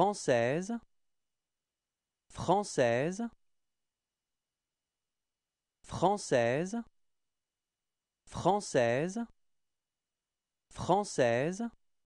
Française Française Française Française Française